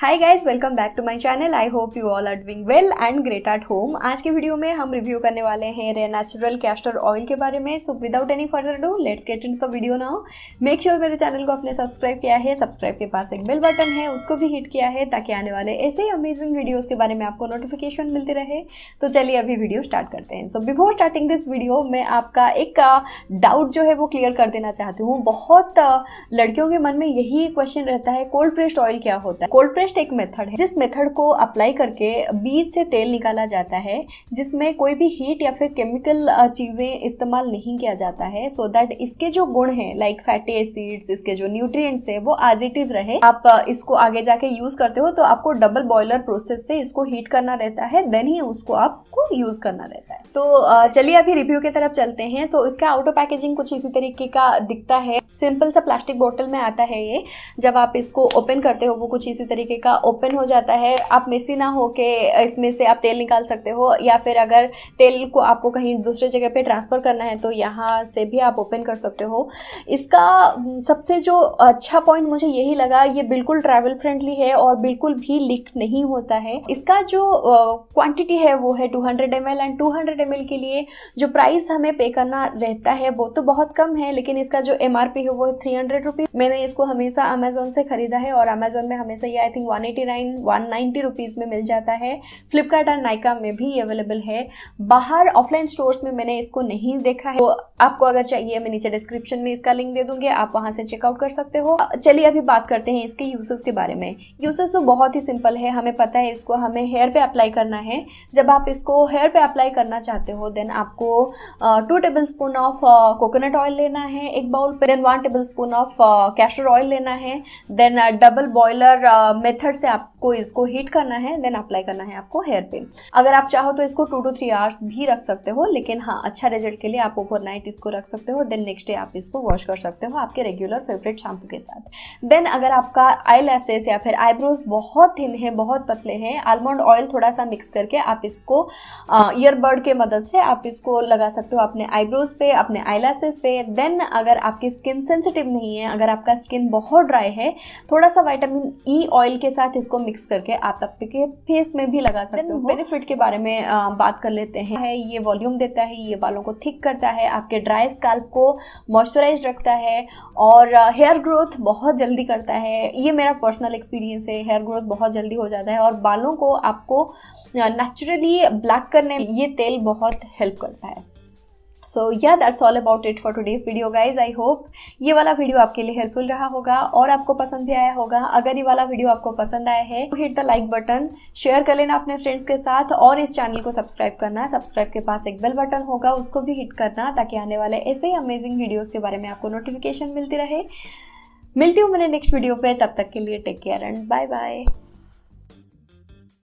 hi guys welcome back to my channel I hope you all are doing well and great at home आज के video में हम review करने वाले हैं रे नेचुरल कैस्टर ऑयल के बारे में so without any further do let's get in the video now make sure मेरे चैनल को आपने सब्सक्राइब किया है सब्सक्राइब के पास एक बेल बटन है उसको भी हिट किया है ताकि आने वाले ऐसे ही अमेजिंग वीडियोज़ के बारे में आपको नोटिफिकेशन मिलती रहे तो चलिए अभी वीडियो स्टार्ट करते हैं so before starting this video मैं आपका एक डाउट uh, जो है वो क्लियर कर देना चाहती हूँ बहुत uh, लड़कियों के मन में यही क्वेश्चन रहता है कोल्ड प्रेस्ड ऑयल क्या होता है कोल्ड प्रेस इंटरेस्ट एक मेथड है जिस मेथड को अप्लाई करके बीज से तेल निकाला जाता है जिसमें कोई भी हीट या फिर केमिकल चीज़ें इस्तेमाल नहीं किया जाता है सो so दैट इसके जो गुण हैं लाइक फैटी एसिड्स इसके जो न्यूट्रिएंट्स है वो एज इट इज रहे आप इसको आगे जाके यूज करते हो तो आपको डबल बॉयलर प्रोसेस से इसको हीट करना रहता है देन ही उसको आपको यूज करना रहता है तो चलिए अभी रिव्यू की तरफ चलते हैं तो इसका आउटर पैकेजिंग कुछ इसी तरीके का दिखता है सिंपल सा प्लास्टिक बोतल में आता है ये जब आप इसको ओपन करते हो वो कुछ इसी तरीके तरीके का ओपन हो जाता है आप मेसी ना हो के इसमें से आप तेल निकाल सकते हो या फिर अगर तेल को आपको कहीं दूसरे जगह पे ट्रांसफ़र करना है तो यहाँ से भी आप ओपन कर सकते हो इसका सबसे जो अच्छा पॉइंट मुझे यही लगा ये बिल्कुल ट्रैवल फ्रेंडली है और बिल्कुल भी लीक नहीं होता है इसका जो क्वान्टिटी है वो है two hundred and two hundred के लिए जो प्राइस हमें पे करना रहता है वो तो बहुत कम है लेकिन इसका जो एम है वो थ्री हंड्रेड मैंने इसको हमेशा अमेजोन से खरीदा है और अमेजोन में हमेशा ये I think one eighty nine one 190 rupees में मिल जाता है फ्लिपकार्ट और नाइका में भी अवेलेबल है बाहर ऑफलाइन स्टोर्स में मैंने इसको नहीं देखा है तो आपको अगर चाहिए मैं नीचे डिस्क्रिप्शन में इसका लिंक दे दूंगी आप वहां से चेकआउट कर सकते हो चलिए अभी बात करते हैं इसके यूसेस के बारे में यूसेस तो बहुत ही सिंपल है हमें पता है इसको हमें हेयर पे अप्लाई करना है जब आप इसको हेयर पे अप्लाई करना चाहते हो देन आपको two tablespoon of coconut oil लेना है एक बाउल पे then one tablespoon of castor oil लेना है देन डबल बॉयलर में मेथड से आपको इसको हीट करना है देन अप्लाई करना है आपको हेयर पे अगर आप चाहो तो इसको टू टू थ्री आवर्स भी रख सकते हो लेकिन हाँ अच्छा रिजल्ट के लिए आप ओवरनाइट इसको रख सकते हो देन नेक्स्ट डे आप इसको वॉश कर सकते हो आपके रेगुलर फेवरेट शैम्पू के साथ देन अगर आपका आई या फिर आईब्रोज बहुत थिन है बहुत पतले हैं आलमंड ऑयल थोड़ा सा मिक्स करके आप इसको ईयरबड के मदद से आप इसको लगा सकते हो अपने आईब्रोज पे अपने लैसेस पे देन अगर आपकी स्किन सेंसिटिव नहीं है अगर आपका स्किन बहुत ड्राई है थोड़ा सा वाइटामिन ई ऑयल के के साथ इसको मिक्स करके आप आपके फेस में भी लगा सकते हो बेनिफिट के बारे में बात कर लेते हैं ये वॉल्यूम देता है ये बालों को थिक करता है आपके ड्राई स्काल्प को मॉइस्चराइज रखता है और हेयर ग्रोथ बहुत जल्दी करता है ये मेरा पर्सनल एक्सपीरियंस है हेयर ग्रोथ बहुत जल्दी हो जाता है और बालों को आपको नेचुरली ब्लैक करने ये तेल बहुत हेल्प करता है so yeah that's all about it for today's video guys I hope ये वाला वीडियो आपके लिए हेल्पफुल रहा होगा और आपको पसंद भी आया होगा अगर ये वाला वीडियो आपको पसंद आया है तो hit the like button share कर लेना अपने फ्रेंड्स के साथ और इस चैनल को सब्सक्राइब करना सब्सक्राइब के पास एक बेल बटन होगा उसको भी हिट करना ताकि आने वाले ऐसे ही अमेजिंग वीडियोज़ के बारे में आपको नोटिफिकेशन मिलती रहे मिलती हूँ मेरे नेक्स्ट वीडियो पे तब तक के लिए take care and bye bye